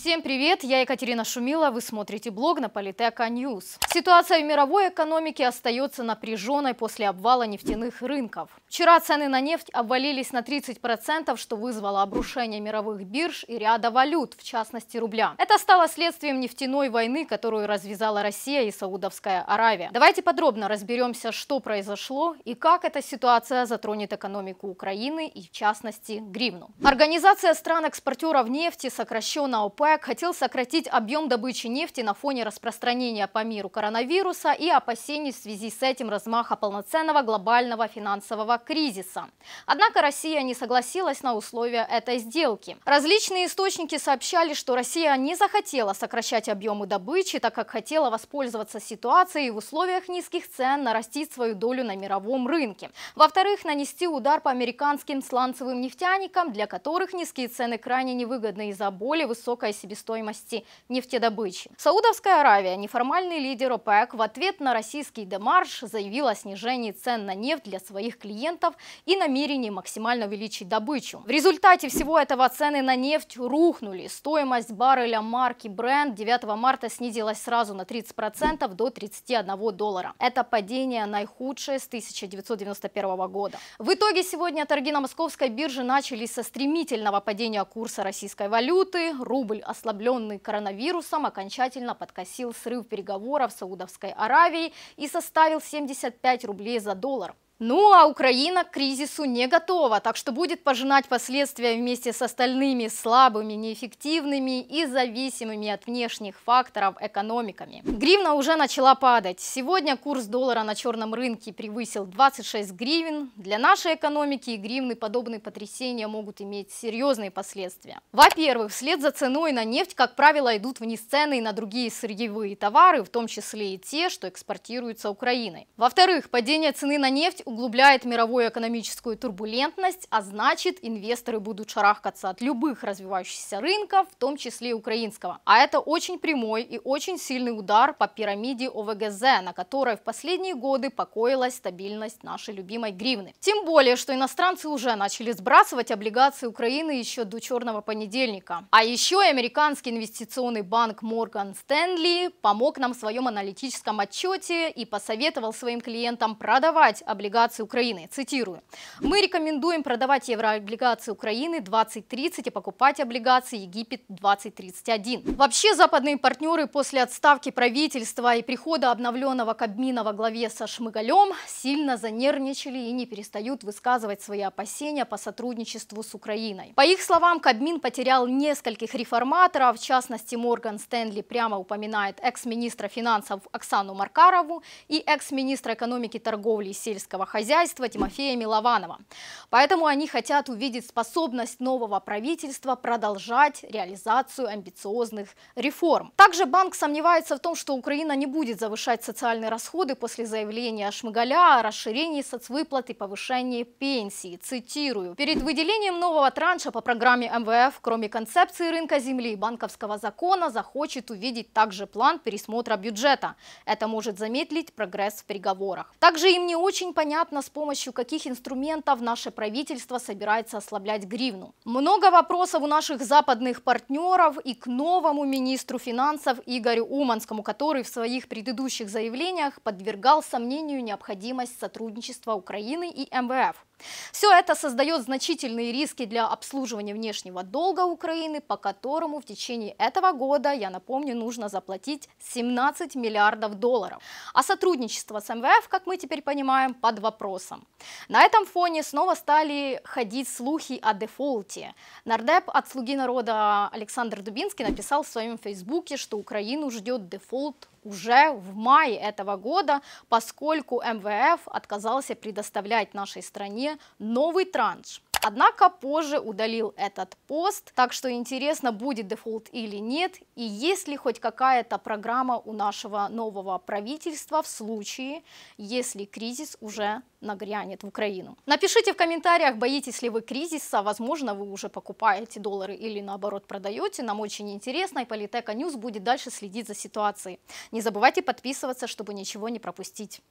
Всем привет, я Екатерина Шумила, вы смотрите блог на Политека Ньюс. Ситуация в мировой экономике остается напряженной после обвала нефтяных рынков. Вчера цены на нефть обвалились на 30%, что вызвало обрушение мировых бирж и ряда валют, в частности рубля. Это стало следствием нефтяной войны, которую развязала Россия и Саудовская Аравия. Давайте подробно разберемся, что произошло и как эта ситуация затронет экономику Украины и в частности гривну. Организация стран-экспортеров нефти, сокращенно ОПЕК, ОПЕК хотел сократить объем добычи нефти на фоне распространения по миру коронавируса и опасений в связи с этим размаха полноценного глобального финансового кризиса. Однако Россия не согласилась на условия этой сделки. Различные источники сообщали, что Россия не захотела сокращать объемы добычи, так как хотела воспользоваться ситуацией и в условиях низких цен нарастить свою долю на мировом рынке. Во-вторых, нанести удар по американским сланцевым нефтяникам, для которых низкие цены крайне невыгодны из-за более высокой себестоимости нефтедобычи. Саудовская Аравия, неформальный лидер ОПЕК, в ответ на российский демарш заявила о снижении цен на нефть для своих клиентов и намерении максимально увеличить добычу. В результате всего этого цены на нефть рухнули. Стоимость барреля марки Brent 9 марта снизилась сразу на 30% до 31 доллара. Это падение наихудшее с 1991 года. В итоге сегодня торги на московской бирже начались со стремительного падения курса российской валюты. Рубль ослабленный коронавирусом, окончательно подкосил срыв переговоров с Саудовской Аравии и составил 75 рублей за доллар. Ну а Украина к кризису не готова, так что будет пожинать последствия вместе с остальными слабыми, неэффективными и зависимыми от внешних факторов экономиками. Гривна уже начала падать. Сегодня курс доллара на черном рынке превысил 26 гривен. Для нашей экономики и гривны подобные потрясения могут иметь серьезные последствия. Во-первых, вслед за ценой на нефть, как правило, идут вниз цены и на другие сырьевые товары, в том числе и те, что экспортируются Украиной. Во-вторых, падение цены на нефть углубляет мировую экономическую турбулентность, а значит инвесторы будут шарахкаться от любых развивающихся рынков, в том числе и украинского. А это очень прямой и очень сильный удар по пирамиде ОВГЗ, на которой в последние годы покоилась стабильность нашей любимой гривны. Тем более, что иностранцы уже начали сбрасывать облигации Украины еще до черного понедельника. А еще и американский инвестиционный банк Morgan Stanley помог нам в своем аналитическом отчете и посоветовал своим клиентам продавать облигации еврооблигаций Украины. Цитирую. «Мы рекомендуем продавать еврооблигации Украины 2030 и покупать облигации Египет 2031». Вообще западные партнеры после отставки правительства и прихода обновленного Кабмина во главе со Шмыгалем сильно занервничали и не перестают высказывать свои опасения по сотрудничеству с Украиной. По их словам, Кабмин потерял нескольких реформаторов, в частности Морган Стэнли прямо упоминает экс-министра финансов Оксану Маркарову и экс-министра экономики, торговли и сельского хозяйства Тимофея Милованова. Поэтому они хотят увидеть способность нового правительства продолжать реализацию амбициозных реформ. Также банк сомневается в том, что Украина не будет завышать социальные расходы после заявления Шмыгаля о расширении соцвыплат и повышении пенсии. Цитирую. Перед выделением нового транша по программе МВФ, кроме концепции рынка земли и банковского закона, захочет увидеть также план пересмотра бюджета. Это может замедлить прогресс в переговорах. Также им не очень понятно, непонятно, с помощью каких инструментов наше правительство собирается ослаблять гривну. Много вопросов у наших западных партнеров и к новому министру финансов Игорю Уманскому, который в своих предыдущих заявлениях подвергал сомнению необходимость сотрудничества Украины и МВФ. Все это создает значительные риски для обслуживания внешнего долга Украины, по которому в течение этого года, я напомню, нужно заплатить 17 миллиардов долларов. А сотрудничество с МВФ, как мы теперь понимаем, под вопросом. На этом фоне снова стали ходить слухи о дефолте. Нардеп от «Слуги народа» Александр Дубинский написал в своем фейсбуке, что Украину ждет дефолт уже в мае этого года, поскольку МВФ отказался предоставлять нашей стране новый транш Однако позже удалил этот пост, так что интересно, будет дефолт или нет, и есть ли хоть какая-то программа у нашего нового правительства в случае, если кризис уже нагрянет в Украину. Напишите в комментариях, боитесь ли вы кризиса, возможно, вы уже покупаете доллары или наоборот продаете, нам очень интересно, и Политека Ньюс будет дальше следить за ситуацией. Не забывайте подписываться, чтобы ничего не пропустить.